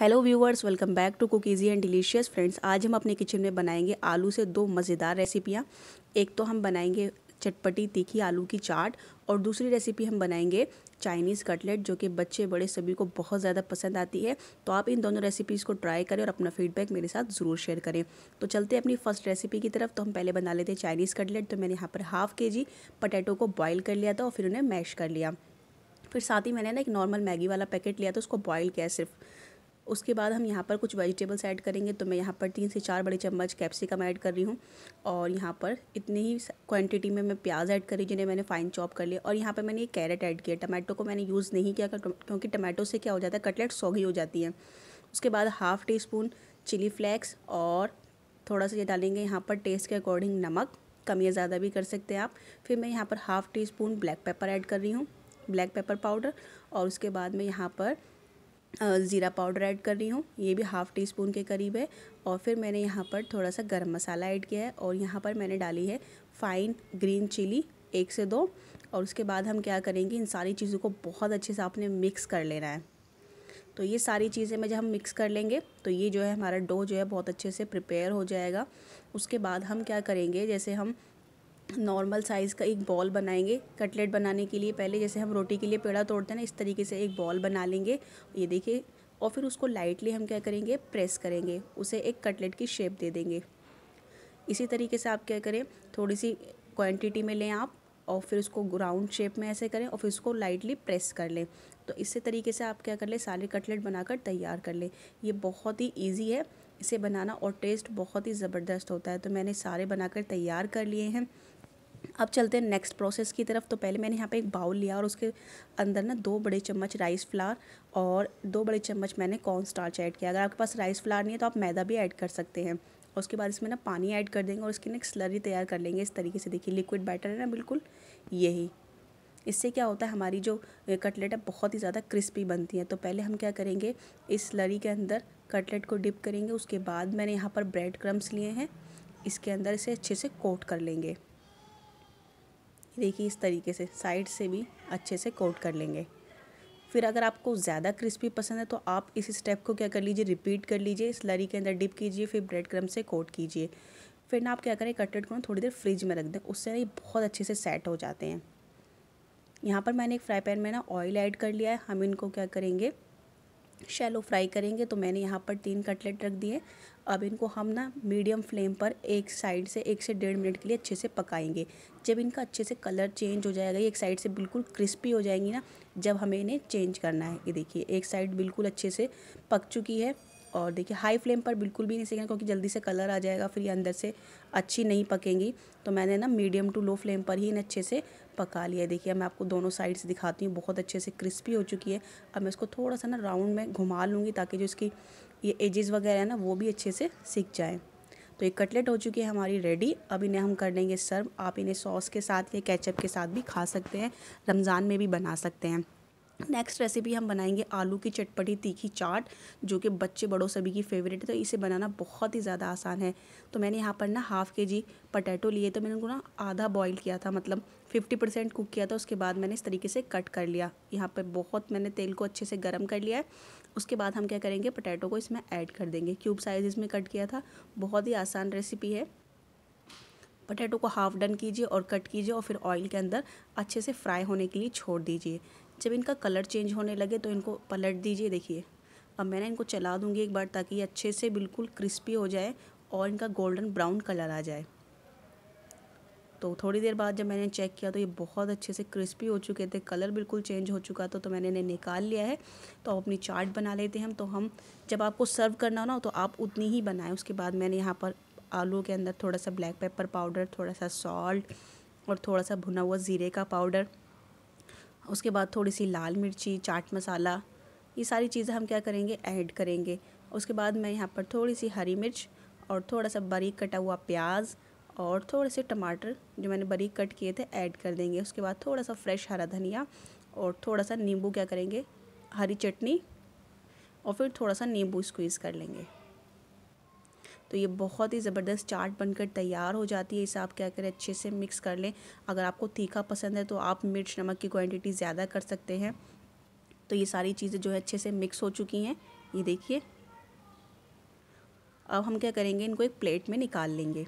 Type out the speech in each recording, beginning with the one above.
hello viewers welcome back to cook easy and delicious friends आज हम अपने kitchen में बनाएंगे आलू से दो मज़ेदार रेसिपियाँ एक तो हम बनाएंगे चटपटी तीखी आलू की चाट और दूसरी रेसिपी हम बनाएंगे चाइनीज़ कटलेट जो कि बच्चे बड़े सभी को बहुत ज़्यादा पसंद आती है तो आप इन दोनों रेसिपीज़ को ट्राई करें और अपना फीडबैक मेरे साथ ज़रूर शेयर करें तो चलते हैं अपनी फ़र्स्ट रेसिपी की तरफ तो हम पहले बना लेते हैं चाइनीज़ कटलेट तो मैंने यहाँ पर हाफ़ के जी पटेटो को बॉयल कर लिया था और फिर उन्हें मैश कर लिया फिर साथ ही मैंने ना एक नॉर्मल मैगी वाला पैकेट लिया था उसको बॉयल किया सिर्फ उसके बाद हम यहाँ पर कुछ वेजिटेबल्स ऐड करेंगे तो मैं यहाँ पर तीन से चार बड़े चम्मच कैप्सिकम ऐड कर रही हूँ और यहाँ पर इतनी ही क्वांटिटी में मैं प्याज ऐड कर रही जिन्हें मैंने फाइन चॉप कर लिया और यहाँ पर मैंने एक कैरेट ऐड किया टमाटो को मैंने यूज़ नहीं किया क्योंकि टमाटो से क्या हो जाता है कटलेट सौगी हो जाती है उसके बाद half teaspoon chilli flakes और थोड़ा सा ये डालेंगे यहाँ पर टेस्ट के अकॉर्डिंग नमक कम या ज़्यादा भी कर सकते हैं आप फिर मैं यहाँ पर half teaspoon black pepper add कर रही हूँ ब्लैक पेपर पाउडर और उसके बाद मैं यहाँ पर ज़ीरा पाउडर ऐड कर रही हूँ ये भी हाफ़ टी स्पून के करीब है और फिर मैंने यहाँ पर थोड़ा सा गर्म मसाला ऐड किया है और यहाँ पर मैंने डाली है फाइन ग्रीन चिली एक से दो और उसके बाद हम क्या करेंगे इन सारी चीज़ों को बहुत अच्छे से आपने मिक्स कर लेना है तो ये सारी चीज़ें में जब हम मिक्स कर लेंगे तो ये जो है हमारा डो जो है बहुत अच्छे से प्रिपेयर हो जाएगा उसके बाद हम क्या करेंगे जैसे हम नॉर्मल साइज़ का एक बॉल बनाएंगे कटलेट बनाने के लिए पहले जैसे हम रोटी के लिए पेड़ा तोड़ते हैं ना इस तरीके से एक बॉल बना लेंगे ये देखिए और फिर उसको लाइटली हम क्या करेंगे प्रेस करेंगे उसे एक कटलेट की शेप दे देंगे इसी तरीके से आप क्या करें थोड़ी सी क्वांटिटी में लें आप और फिर उसको ग्राउंड शेप में ऐसे करें और फिर उसको लाइटली प्रेस कर लें तो इसी तरीके से आप क्या कर लें सारे कटलेट बनाकर तैयार कर लें ये बहुत ही ईजी है इसे बनाना और टेस्ट बहुत ही ज़बरदस्त होता है तो मैंने सारे बनाकर तैयार कर लिए हैं अब चलते हैं नेक्स्ट प्रोसेस की तरफ तो पहले मैंने यहाँ पे एक बाउल लिया और उसके अंदर ना दो बड़े चम्मच राइस फ्लार और दो बड़े चम्मच मैंने कॉर्न स्टार्च ऐड किया अगर आपके पास राइस फ्लार नहीं है तो आप मैदा भी ऐड कर सकते हैं और उसके बाद इसमें ना पानी ऐड कर देंगे और इसकी ना स्लरी तैयार कर लेंगे इस तरीके से देखिए लिक्विड बैटर है ना बिल्कुल यही इससे क्या होता है हमारी जो कटलेट है बहुत ही ज़्यादा क्रिस्पी बनती है तो पहले हम क्या करेंगे इस स्लरी के अंदर कटलेट को डिप करेंगे उसके बाद मैंने यहाँ पर ब्रेड क्रम्स लिए हैं इसके अंदर इसे अच्छे से कोट कर लेंगे देखिए इस तरीके से साइड से भी अच्छे से कोट कर लेंगे फिर अगर आपको ज़्यादा क्रिस्पी पसंद है तो आप इस स्टेप को क्या कर लीजिए रिपीट कर लीजिए इस लरी के अंदर डिप कीजिए फिर ब्रेड क्रम से कोट कीजिए फिर ना आप क्या करें कटेड को थोड़ी देर फ्रिज में रख दें उससे ना ये बहुत अच्छे से सेट हो जाते हैं यहाँ पर मैंने एक फ्राई पैन में ना ऑयल ऐड कर लिया है हम इनको क्या करेंगे शैलो फ्राई करेंगे तो मैंने यहाँ पर तीन कटलेट रख दिए अब इनको हम ना मीडियम फ्लेम पर एक साइड से एक से डेढ़ मिनट के लिए अच्छे से पकाएंगे जब इनका अच्छे से कलर चेंज हो जाएगा एक साइड से बिल्कुल क्रिस्पी हो जाएंगी ना जब हमें इन्हें चेंज करना है ये देखिए एक साइड बिल्कुल अच्छे से पक चुकी है और देखिए हाई फ्लेम पर बिल्कुल भी नहीं सेकना क्योंकि जल्दी से कलर आ जाएगा फिर ये अंदर से अच्छी नहीं पकेंगी तो मैंने ना मीडियम टू लो फ्लेम पर ही इन्हें अच्छे से पका लिया देखिए मैं आपको दोनों साइड्स दिखाती हूँ बहुत अच्छे से क्रिस्पी हो चुकी है अब मैं इसको थोड़ा सा ना राउंड में घुमा लूँगी ताकि जो इसकी ये एजेस वगैरह है ना वो भी अच्छे से सीख जाएँ तो ये कटलेट हो चुकी है हमारी रेडी अब इन्हें हम कर लेंगे सर्व आप इन्हें सॉस के साथ या केचप के साथ भी खा सकते हैं रमज़ान में भी बना सकते हैं नेक्स्ट रेसिपी हम बनाएंगे आलू की चटपटी तीखी चाट जो कि बच्चे बड़ों सभी की फेवरेट है तो इसे बनाना बहुत ही ज़्यादा आसान है तो मैंने यहाँ पर ना हाफ़ के जी पटैटो लिए तो मैंने उनको ना आधा बॉईल किया था मतलब 50 परसेंट कुक किया था उसके बाद मैंने इस तरीके से कट कर लिया यहाँ पर बहुत मैंने तेल को अच्छे से गर्म कर लिया है उसके बाद हम क्या करेंगे पटैटो को इसमें ऐड कर देंगे क्यूब साइज़ इसमें कट किया था बहुत ही आसान रेसिपी है पटेटो को हाफ़ डन कीजिए और कट कीजिए और फिर ऑयल के अंदर अच्छे से फ्राई होने के लिए छोड़ दीजिए जब इनका कलर चेंज होने लगे तो इनको पलट दीजिए देखिए अब मैंने इनको चला दूँगी एक बार ताकि ये अच्छे से बिल्कुल क्रिस्पी हो जाए और इनका गोल्डन ब्राउन कलर आ जाए तो थोड़ी देर बाद जब मैंने चेक किया तो ये बहुत अच्छे से क्रिस्पी हो चुके थे कलर बिल्कुल चेंज हो चुका था तो मैंने इन्हें निकाल लिया है तो आप अपनी चाट बना लेते हैं हम तो हम जब आपको सर्व करना हो ना तो आप उतनी ही बनाएं उसके बाद मैंने यहाँ पर आलू के अंदर थोड़ा सा ब्लैक पेपर पाउडर थोड़ा सा सॉल्ट और थोड़ा सा भुना हुआ ज़ीरे का पाउडर उसके बाद थोड़ी सी लाल मिर्ची चाट मसाला ये सारी चीज़ें हम क्या करेंगे ऐड करेंगे उसके बाद मैं यहाँ पर थोड़ी सी हरी मिर्च और थोड़ा सा बारीक कटा हुआ प्याज और थोड़े से टमाटर जो मैंने बारीक कट किए थे ऐड कर देंगे उसके बाद थोड़ा सा फ्रेश हरा धनिया और थोड़ा सा नींबू क्या करेंगे हरी चटनी और फिर थोड़ा सा नींबू स्क्वीज़ कर लेंगे तो ये बहुत ही ज़बरदस्त चाट बनकर तैयार हो जाती है इसे आप क्या करें अच्छे से मिक्स कर लें अगर आपको तीखा पसंद है तो आप मिर्च नमक की क्वान्टिटी ज़्यादा कर सकते हैं तो ये सारी चीज़ें जो है अच्छे से मिक्स हो चुकी हैं ये देखिए अब हम क्या करेंगे इनको एक प्लेट में निकाल लेंगे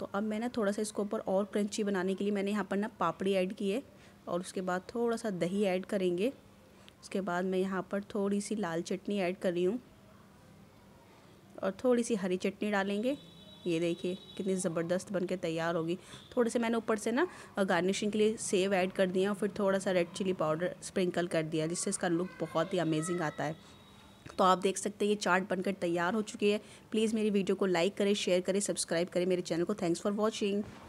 तो अब मैं ना थोड़ा सा इसको ऊपर और क्रंची बनाने के लिए मैंने यहाँ पर ना पापड़ी ऐड की है और उसके बाद थोड़ा सा दही ऐड करेंगे उसके बाद मैं यहाँ पर थोड़ी सी लाल चटनी ऐड कर रही हूँ और थोड़ी सी हरी चटनी डालेंगे ये देखिए कितनी ज़बरदस्त बन के तैयार होगी थोड़े से मैंने ऊपर से ना गार्निशिंग के लिए सेव ऐड कर दिया और फिर थोड़ा सा रेड चिली पाउडर स्प्रिंकल कर दिया जिससे इसका लुक बहुत ही अमेजिंग आता है तो आप देख सकते हैं ये चार्ट बनकर तैयार हो चुकी है प्लीज़ मेरी वीडियो को लाइक करें शेयर करें सब्सक्राइब करें मेरे चैनल को थैंक्स फॉर वॉचिंग